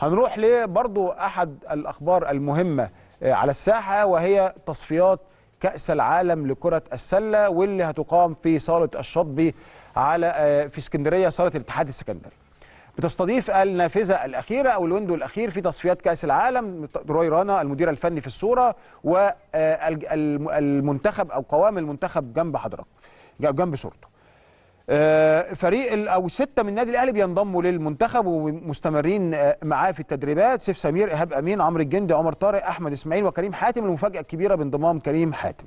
هنروح لبرضو أحد الأخبار المهمة آه، على الساحة وهي تصفيات كأس العالم لكرة السلة واللي هتقام في صالة الشطبي على آه، في اسكندرية صالة الاتحاد السكندري بتستضيف النافذة الأخيرة أو الويندو الأخير في تصفيات كأس العالم روي رانا المدير الفني في الصورة والمنتخب آه، أو قوام المنتخب جنب حضرتك جنب صورته آه، فريق او سته من النادي الاهلي بينضموا للمنتخب ومستمرين آه، معاه في التدريبات سيف سمير ايهاب امين عمرو الجندي عمر طارق احمد اسماعيل وكريم حاتم المفاجاه الكبيره بانضمام كريم حاتم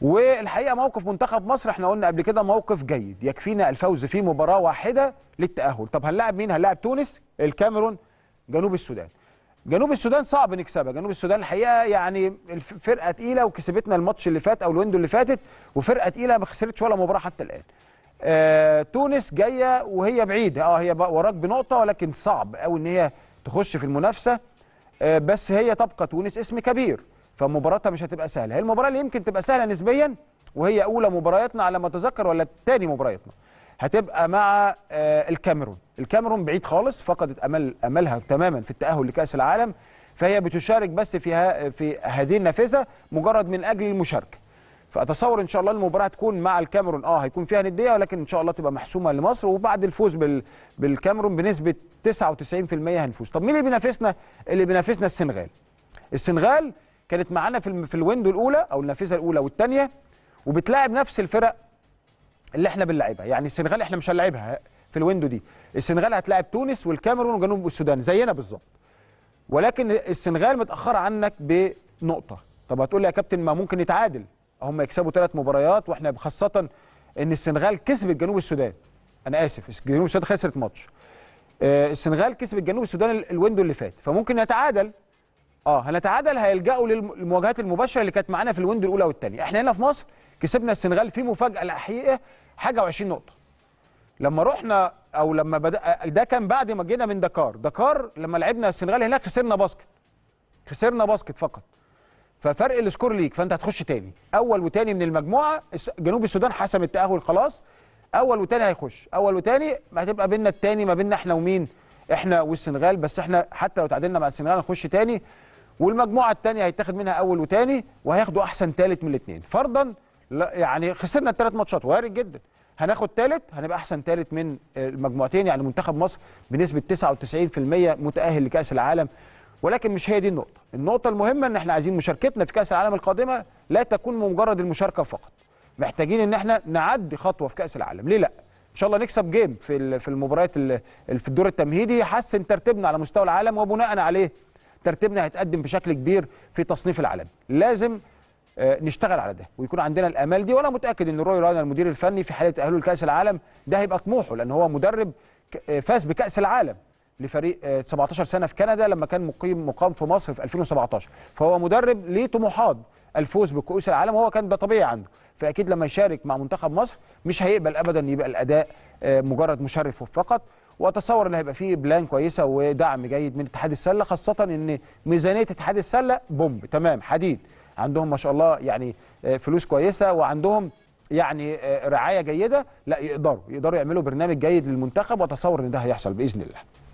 والحقيقه موقف منتخب مصر احنا قلنا قبل كده موقف جيد يكفينا الفوز في مباراه واحده للتاهل طب هنلاعب مين هنلاعب تونس الكاميرون جنوب السودان جنوب السودان صعب نكسبها جنوب السودان الحقيقه يعني فرقه تقيله وكسبتنا الماتش اللي فات او الويندو اللي فاتت وفرقه تقيله ما خسرتش ولا مباراه حتى الان آه تونس جايه وهي بعيده اه هي وراك بنقطه ولكن صعب قوي ان هي تخش في المنافسه آه بس هي تبقى تونس اسم كبير فمباراتها مش هتبقى سهله هي المباراه اللي يمكن تبقى سهله نسبيا وهي اولى مبارياتنا على ما اتذكر ولا تاني مبارياتنا هتبقى مع آه الكاميرون الكاميرون بعيد خالص فقدت امل املها تماما في التاهل لكاس العالم فهي بتشارك بس في في هذه النافذه مجرد من اجل المشاركه فاتصور ان شاء الله المباراه هتكون مع الكاميرون اه هيكون فيها نديه ولكن ان شاء الله تبقى محسومه لمصر وبعد الفوز بال... بالكاميرون بنسبه 99% هنفوز طب مين اللي بينافسنا اللي بينافسنا السنغال السنغال كانت معانا في الم... في الويندو الاولى او النافذه الاولى والثانيه وبتلاعب نفس الفرق اللي احنا بنلعبها يعني السنغال احنا مش هنلعبها في الويندو دي السنغال هتلاعب تونس والكاميرون وجنوب السودان زينا بالظبط ولكن السنغال متاخره عنك بنقطه طب هتقول لي يا كابتن ما ممكن يتعادل هم يكسبوا ثلاث مباريات واحنا خاصه ان السنغال كسبت جنوب السودان انا اسف جنوب السودان خسرت ماتش آه، السنغال كسبت جنوب السودان الويندو اللي فات فممكن نتعادل اه هنتعادل هيلجأوا للمواجهات المباشره اللي كانت معانا في الويندو الاولى والثانيه احنا هنا في مصر كسبنا السنغال في مفاجاه الحقيقه حاجه و20 نقطه لما رحنا او لما بدا آه، ده كان بعد ما جينا من دكار دكار لما لعبنا السنغال هناك خسرنا باسكت خسرنا باسكت فقط ففرق السكور ليك فانت هتخش تاني اول وتاني من المجموعه جنوب السودان حسم التاهل خلاص اول وتاني هيخش اول وتاني هتبقى بينا التاني ما بينا احنا ومين احنا والسنغال بس احنا حتى لو تعادلنا مع السنغال هنخش تاني والمجموعه التانيه هيتاخد منها اول وتاني وهياخدوا احسن تالت من الاثنين فرضا يعني خسرنا الثلاث ماتشات وارد جدا هناخد تالت هنبقى احسن تالت من المجموعتين يعني منتخب مصر بنسبه 99% متاهل لكاس العالم ولكن مش هي دي النقطه النقطه المهمه ان احنا عايزين مشاركتنا في كاس العالم القادمه لا تكون مجرد المشاركه فقط محتاجين ان احنا نعدي خطوه في كاس العالم ليه لا ان شاء الله نكسب جيم في في المباريات في الدور التمهيدي يحسن ترتيبنا على مستوى العالم وبناء عليه ترتيبنا هيتقدم بشكل كبير في تصنيف العالم لازم آه، نشتغل على ده ويكون عندنا الامال دي وانا متاكد ان روي رانا المدير الفني في حاله تاهله لكاس العالم ده هيبقى طموحه لان هو مدرب آه، فاز بكاس العالم لفريق 17 آه، سنه في كندا لما كان مقيم مقام في مصر في 2017 فهو مدرب ليه طموحات الفوز بكؤوس العالم هو كان ده طبيعي عنده فاكيد لما يشارك مع منتخب مصر مش هيقبل ابدا يبقى الاداء آه، مجرد مشرف فقط واتصور ان هيبقى فيه بلان كويسه ودعم جيد من اتحاد السله خاصه ان ميزانيه اتحاد السله بوم تمام حديد عندهم ما شاء الله يعني آه، فلوس كويسه وعندهم يعني رعايه جيده لا يقدروا يقدروا يعملوا برنامج جيد للمنتخب واتصور ان ده هيحصل باذن الله